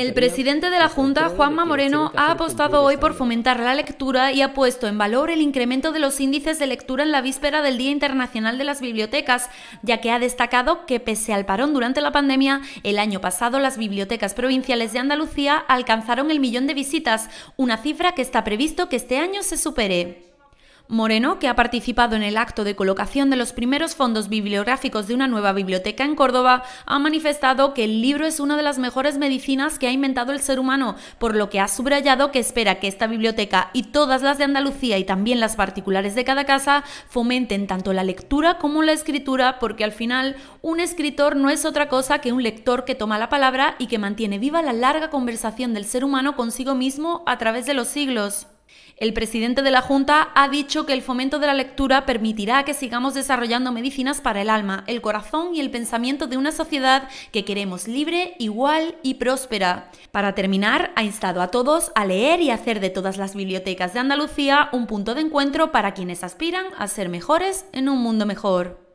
el presidente de la Junta, Juanma Moreno, ha apostado hoy por fomentar la lectura y ha puesto en valor el incremento de los índices de lectura en la víspera del Día Internacional de las Bibliotecas, ya que ha destacado que pese al parón durante la pandemia, el año pasado las bibliotecas provinciales de Andalucía alcanzaron el millón de visitas, una cifra que está previsto que este año se supere. Moreno, que ha participado en el acto de colocación de los primeros fondos bibliográficos de una nueva biblioteca en Córdoba, ha manifestado que el libro es una de las mejores medicinas que ha inventado el ser humano, por lo que ha subrayado que espera que esta biblioteca y todas las de Andalucía y también las particulares de cada casa fomenten tanto la lectura como la escritura, porque al final un escritor no es otra cosa que un lector que toma la palabra y que mantiene viva la larga conversación del ser humano consigo mismo a través de los siglos. El presidente de la Junta ha dicho que el fomento de la lectura permitirá que sigamos desarrollando medicinas para el alma, el corazón y el pensamiento de una sociedad que queremos libre, igual y próspera. Para terminar, ha instado a todos a leer y hacer de todas las bibliotecas de Andalucía un punto de encuentro para quienes aspiran a ser mejores en un mundo mejor.